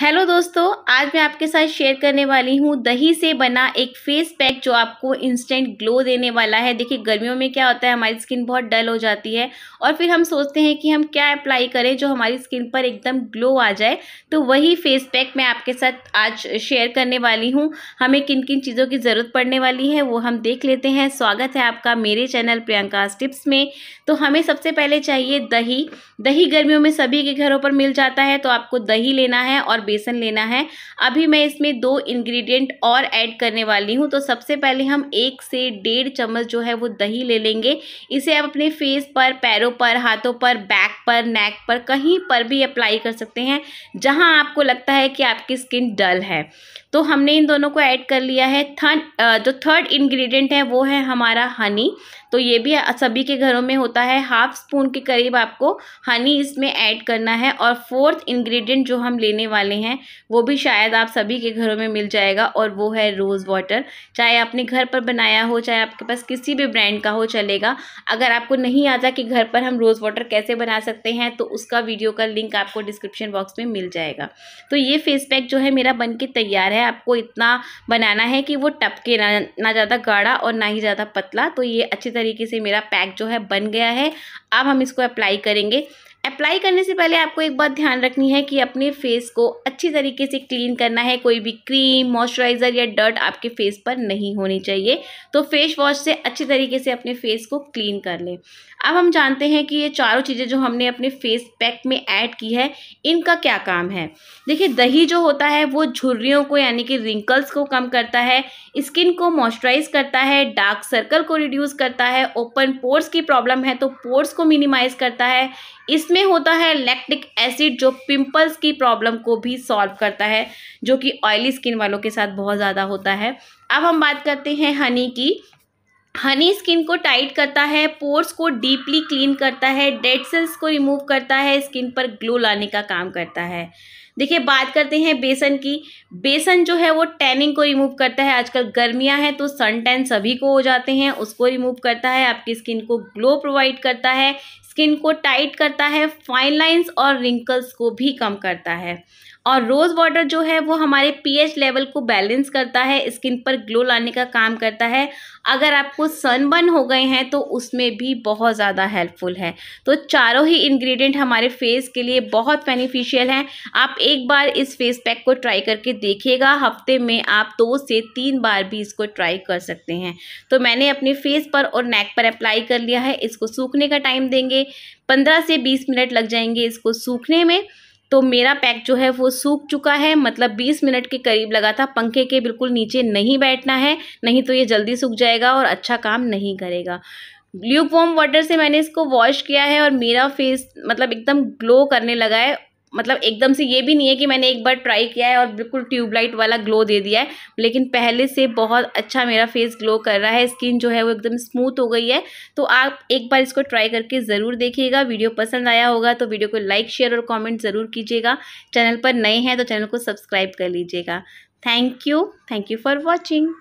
hello दोस्तों आज मैं आपके साथ शेयर करने वाली हूँ दही से बना एक फेस पैक जो आपको इंस्टेंट ग्लो देने वाला है देखिए गर्मियों में क्या होता है हमारी स्किन बहुत डल हो जाती है और फिर हम सोचते हैं कि हम क्या अप्लाई करें जो हमारी स्किन पर एकदम ग्लो आ जाए तो वही फेस पैक मैं आपके साथ आज शेयर करने वाली हूँ हमें किन किन चीज़ों की ज़रूरत पड़ने वाली है वो हम देख लेते हैं स्वागत है आपका मेरे चैनल प्रियंका टिप्स में तो हमें सबसे पहले चाहिए दही दही गर्मियों में सभी के घरों पर मिल जाता है तो आपको दही लेना है और बेसन लेना है अभी मैं इसमें दो इंग्रेडिएंट और ऐड करने वाली हूँ तो सबसे पहले हम एक से डेढ़ चम्मच जो है वो दही ले लेंगे इसे आप अपने फेस पर पैरों पर हाथों पर बैक पर नेक पर कहीं पर भी अप्लाई कर सकते हैं जहाँ आपको लगता है कि आपकी स्किन डल है तो हमने इन दोनों को ऐड कर लिया है थर्ड जो थर्ड इंग्रेडिएंट है वो है हमारा हनी तो ये भी सभी के घरों में होता है हाफ स्पून के करीब आपको हनी इसमें ऐड करना है और फोर्थ इंग्रेडिएंट जो हम लेने वाले हैं वो भी शायद आप सभी के घरों में मिल जाएगा और वो है रोज़ वाटर चाहे आपने घर पर बनाया हो चाहे आपके पास किसी भी ब्रांड का हो चलेगा अगर आपको नहीं आता कि घर पर हम रोज़ वाटर कैसे बना सकते हैं तो उसका वीडियो का लिंक आपको डिस्क्रिप्शन बॉक्स में मिल जाएगा तो ये फेस पैक जो है मेरा बन के तैयार है आपको इतना बनाना है कि वो टपके ना ना ज़्यादा गाढ़ा और ना ही ज़्यादा पतला तो ये अच्छे तरीके से मेरा पैक जो है बन गया है अब हम इसको अप्लाई करेंगे अप्लाई करने से पहले आपको एक बात ध्यान रखनी है कि अपने फेस को अच्छी तरीके से क्लीन करना है कोई भी क्रीम मॉइस्चराइज़र या डर्ट आपके फेस पर नहीं होनी चाहिए तो फेस वॉश से अच्छे तरीके से अपने फेस को क्लीन कर लें अब हम जानते हैं कि ये चारों चीज़ें जो हमने अपने फेस पैक में ऐड की है इनका क्या काम है देखिए दही जो होता है वो झुर्रियों को यानी कि रिंकल्स को कम करता है स्किन को मॉइस्चराइज करता है डार्क सर्कल को रिड्यूस करता है ओपन पोर्स की प्रॉब्लम है तो पोर्स को मिनिमाइज करता है इस इसमें होता है लैक्टिक एसिड जो पिंपल्स की प्रॉब्लम को भी सॉल्व करता है जो कि ऑयली स्किन वालों के साथ बहुत ज़्यादा होता है अब हम बात करते हैं हनी की हनी स्किन को टाइट करता है पोर्स को डीपली क्लीन करता है डेड सेल्स को रिमूव करता है स्किन पर ग्लो लाने का काम करता है देखिए बात करते हैं बेसन की बेसन जो है वो टैनिंग को रिमूव करता है आजकल गर्मियां हैं तो सन टैन सभी को हो जाते हैं उसको रिमूव करता है आपकी स्किन को ग्लो प्रोवाइड करता है स्किन को टाइट करता है फाइन लाइंस और रिंकल्स को भी कम करता है और रोज़ वाटर जो है वो हमारे पीएच लेवल को बैलेंस करता है स्किन पर ग्लो लाने का काम करता है अगर आपको सनबर्न हो गए हैं तो उसमें भी बहुत ज़्यादा हेल्पफुल है तो चारों ही इंग्रेडिएंट हमारे फेस के लिए बहुत बेनिफिशियल हैं आप एक बार इस फेस पैक को ट्राई करके देखिएगा हफ्ते में आप दो से तीन बार भी इसको ट्राई कर सकते हैं तो मैंने अपने फेस पर और नेक पर अप्लाई कर लिया है इसको सूखने का टाइम देंगे पंद्रह से बीस मिनट लग जाएंगे इसको सूखने में तो मेरा पैक जो है वो सूख चुका है मतलब 20 मिनट के करीब लगा था पंखे के बिल्कुल नीचे नहीं बैठना है नहीं तो ये जल्दी सूख जाएगा और अच्छा काम नहीं करेगा ल्यूक वॉम वाटर से मैंने इसको वॉश किया है और मेरा फेस मतलब एकदम ग्लो करने लगा है मतलब एकदम से ये भी नहीं है कि मैंने एक बार ट्राई किया है और बिल्कुल ट्यूबलाइट वाला ग्लो दे दिया है लेकिन पहले से बहुत अच्छा मेरा फेस ग्लो कर रहा है स्किन जो है वो एकदम स्मूथ हो गई है तो आप एक बार इसको ट्राई करके ज़रूर देखिएगा वीडियो पसंद आया होगा तो वीडियो को लाइक शेयर और कॉमेंट ज़रूर कीजिएगा चैनल पर नए हैं तो चैनल को सब्सक्राइब कर लीजिएगा thank you thank you for watching